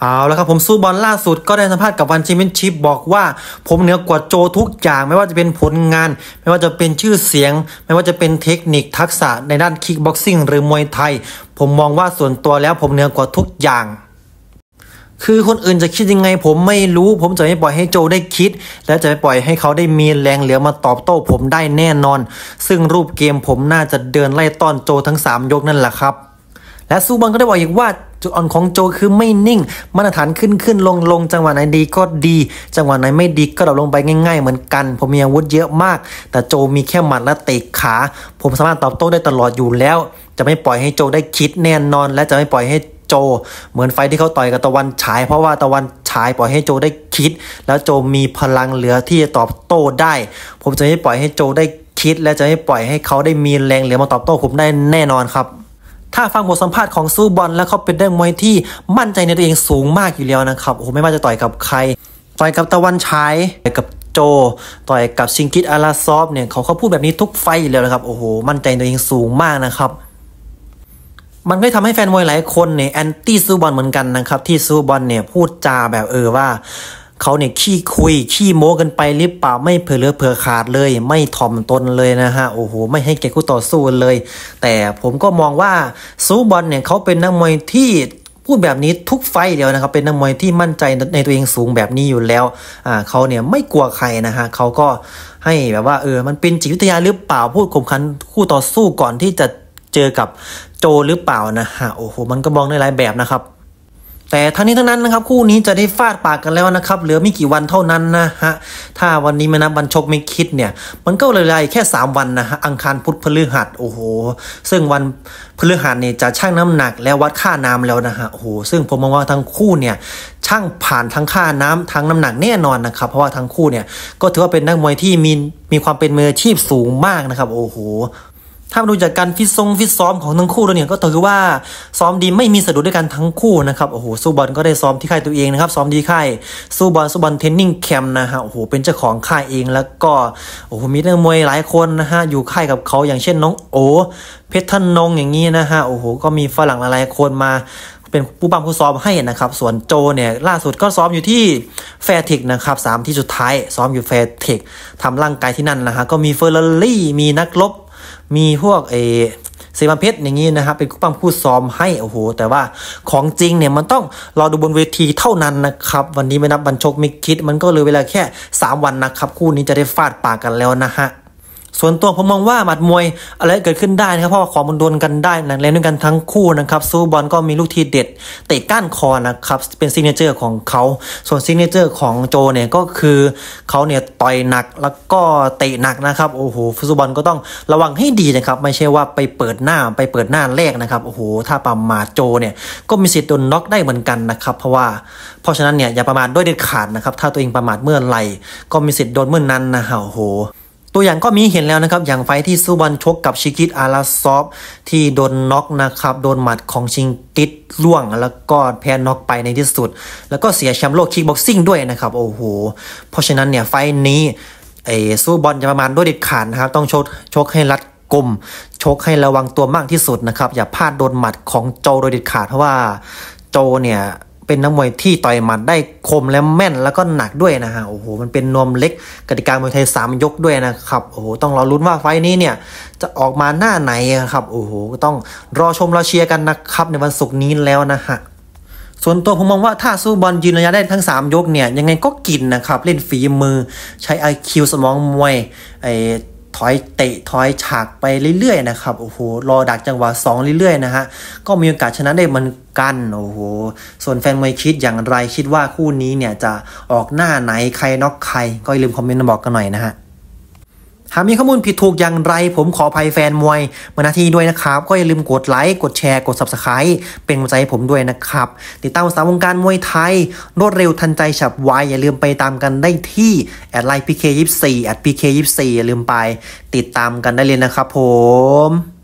เอาแล้วครับผมสู้บอลล่าสุดก็ได้สัมภาษณ์กับวันชิมเปนชิปบอกว่าผมเหนือกว่าโจทุกอย่าง ไม่ว่าจะเป็นผลงาน ไม่ว่าจะเป็นชื่อเสียง ไม่ว่าจะเป็นเทคนิคทักษะในด้านคิกบ็อกซิ่งหรือมวยไทย ผมมองว่าส่วนตัวแล้วผมเหนือกว่าทุกอย่าง คือคนอื่นจะคิดยังไง ผมไม่รู้ ผมจะไม่ปล่อยให้โจได้คิด และจะไม่ปล่อยให้เขาได้มีแรง เหลือมาตอบโต้ผมได้แน่นอน ซึ่งรูปเกมผมน่าจะเดินไล่ต้อนโจทั้ง 3 ยกนั่นแหละครับและซูบอนก็ได้บอกอีกว่าจุดอ่อนของโจคือไม่นิ่งมาตรฐานขึ้นขึ้นลงลงจังหวะไหนดีก็ดี จังหวะไหนไม่ดีก็ดรอปลงไปง่ายๆเหมือนกัน ผมมีอาวุธเยอะมาก แต่โจมีแค่หมัดและเตะขาผมสามารถตอบโต้ได้ตลอดอยู่แล้ว จะไม่ปล่อยให้โจได้คิดแน่นอน และจะไม่ปล่อยให้โจ เหมือนไฟที่เขาต่อยกับตะวันฉาย เพราะว่าตะวันฉายปล่อยให้โจได้คิด แล้วโจมีพลังเหลือที่จะตอบโต้ได้ ผมจะไม่ปล่อยให้โจได้คิดและจะไม่ปล่อยให้เขาได้มีแรง เหลือมาตอบโต้ผมได้แน่นอนครับถ้าฟังบทสัมภาษณ์ของซูบอลแล้วเขาเป็นเด้มวยที่มั่นใจในตัวเองสูงมากอยู่แล้วนะครับโอ้ไม่ว่าจะต่อยกับใคร ต่อยกับตะวันชายต่อยกับโจต่อยกับชิงกิตอาราซอฟเนี่ยเขาเขาพูดแบบนี้ทุกไฟอยู่แล้วนะครับโอ้โหมั่นใจตัวเองสูงมากนะครับมันก็ทำให้แฟนมวยหลายคนเนี่ยแอนตี้ซูบอลเหมือนกันนะครับที่ซูบอลเนี่ยพูดจาแบบเออว่าเขาเนี่ยขี้คุยขี้โม้กันไปหรือเปล่าไม่เผื่อเลือเผื่อขาดเลยไม่ถ่อมตนเลยนะฮะโอ้โหไม่ให้เกียรติคู่ต่อสู้เลย แต่ผมก็มองว่าซูบอลเนี่ยเขาเป็นนักมวยที่พูดแบบนี้ทุกไฟเดียวนะครับเป็นนักมวยที่มั่นใจในตัวเองสูงแบบนี้อยู่แล้วอ่าเขาเนี่ยไม่กลัวใครนะฮะเขาก็ให้แบบว่าเออมันเป็นจิตวิทยาหรือเปล่า พูดข่มขันคู่ต่อสู้ก่อนที่จะเจอกับโจหรือเปล่านะฮะโอ้โหมันก็มองได้หลายแบบนะครับแต่ทั้งนี้ทั้งนั้นนะครับคู่นี้จะได้ฟาดปากกันแล้วนะครับเหลือไม่กี่วันเท่านั้นนะฮะถ้าวันนี้ไม่นับบันชกไม่คิดเนี่ยมันก็เลยรแค่3วันนะฮะอังคารพุธพฤหัสโอ้โหซึ่งวันพฤหัสเนี่ยจะชั่งน้ำหนักและวัดค่าน้ำแล้วนะฮะโอ้โหซึ่งผมมองว่าทั้งคู่เนี่ยช่างผ่านทั้งค่าน้ำทั้งน้ำหนักแน่นอนนะครับเพราะว่าทั้งคู่เนี่ยก็ถือว่าเป็นนักมวยที่มีมีความเป็นมืออาชีพสูงมากนะครับ โอ้โหถ้าดูจากการฟิตซงฟิตซ้อมของทั้งคู่แล้วเนี่ยก็ถือว่าซ้อมดีไม่มีสะดุดด้วยกันทั้งคู่นะครับโอ้โหซูบอลก็ได้ซ้อมที่ค่ายตัวเองนะครับซ้อมดีค่ายซูบอลซูบอลเทนนิ่งแคมป์นะฮะโอ้โหเป็นเจ้าของค่ายเองแล้วก็โอ้โหมีนักมวยหลายคนนะฮะอยู่ค่ายกับเขาอย่างเช่นน้องโอ เพชรทนงอย่างนี้นะฮะโอ้โหก็มีฝรั่งหลายคนมา เป็นผู้บังผู้ซ้อมให้นะครับส่วนโจเนี่ยล่าสุดก็ซ้อมอยู่ที่แฟร์เทคนะครับสามที่สุดท้าย ซ้อมอยู่แฟร์เทคทำร่างกายที่นั่นนะฮะก็มีเฟอร์รอรี่มีนักลบมีพวกเอเซมาเพชรอย่างนี้นะครับเป็นคู่ปั้มคู่ซ้อมให้โอ้โห แต่ว่าของจริงเนี่ยมันต้องรอดูบนเวทีเท่านั้นนะครับวันนี้ไม่นับบัญชกมิคิดมันก็เลยเวลาแค่ 3 วันนะครับ คู่นี้จะได้ฟาดปากกันแล้วนะฮะส่วนตัวผมมองว่าหมัดมวยอะไรเกิดขึ้นได้นะครับเพราะว่าขอมันดนกันได้หนักล่นด้วยกันทั้งคู่นะครับซูบอลก็มีลูกทีเด็ดเตะก้านคอนะครับเป็นซิกเนเจอร์ของเขา ส่วนซิกเนเจอร์ของโจเนี่ยก็คือเขาเนี่ยต่อยหนักแล้วก็เตะหนักนะครับ โอ้โหฟุตบอลก็ต้องระวังให้ดีนะครับ ไม่ใช่ว่าไปเปิดหน้าไปเปิดหน้าแรกนะครับโอ้โหถ้าประมาทโจเนี่ยก็มีสิทธิ์โดนน็อกได้เหมือนกันนะครับ เพราะว่าเพราะฉะนั้นเนี่ยอย่าประมาทด้วยเด็ดขาดนะครับถ้าตัวเองประมาทเมื่อไหร่ ก็มีสิทธิ์โดนเมื่อนนั้นนะฮะโอ้โหตัวอย่างก็มีเห็นแล้วนะครับอย่างไฟที่ซูบอนชกกับชิกิตอาราซอฟที่โดนน็อกนะครับโดนหมัดของชิงกิตล่วงแล้วก็แพ้น็อกไปในที่สุด แล้วก็เสียแชมป์โลกคิกบ็อกซิ่งด้วยนะครับโอ้โหเพราะฉะนั้นเนี่ยไฟนี้ไอ้ซูบอนจะประมาณด้วยเด็ดขาดนะครับต้องชกชกให้รัดกลมชกให้ระวังตัวมากที่สุดนะครับอย่าพลาดโดนหมัดของโจโดยเด็ดขาดเพราะว่าโจเนี่ยเป็นนักมวยที่ต่อยหมัดได้คมและแม่นแล้วก็หนักด้วยนะฮะโอ้โหมันเป็นนวมเล็กกติกามวยไทย 3 ยกด้วยนะครับโอ้โหต้องรอรุ้นว่าไฟนี้เนี่ยจะออกมาหน้าไหนครับโอ้โหต้องรอชมรอเชียร์กันนะครับในวันศุกร์นี้แล้วนะฮะส่วนตัวผมมองว่าถ้าสู้บอลยืนระยะได้ทั้ง 3 ยกเนี่ยยังไงก็กินนะครับเล่นฝีมือใช้ IQ สมองมวยไอถอยเตะถอยฉากไปเรื่อยๆนะครับโอ้โหรอดักจังหวะ2เรื่อยๆนะฮะก็มีโอกาสชนะได้มันกันโอ้โห ส่วนแฟนมวยคิดอย่างไรคิดว่าคู่นี้เนี่ยจะออกหน้าไหน ใครน็อกใคร ก็อย่าลืมคอมเมนต์มาบอกกันหน่อยนะฮะหากมีข้อมูลผิดถูกอย่างไรผมขออภัยแฟนมวยมาหน้าที่ด้วยนะครับ ก็อย่าลืมกดไลค์กดแชร์กด s u b สไครป์เป็นกำลังใจให้ผมด้วยนะครับ ติดตามสาวงการมวยไทยรวดเร็วทันใจฉับไวอย่าลืมไปตามกันได้ที่แอดไลน์พีเคยี่สี่แอดพีเคยี่สิบสี่อย่าลืมไปติดตามกันได้เลยนะครับผม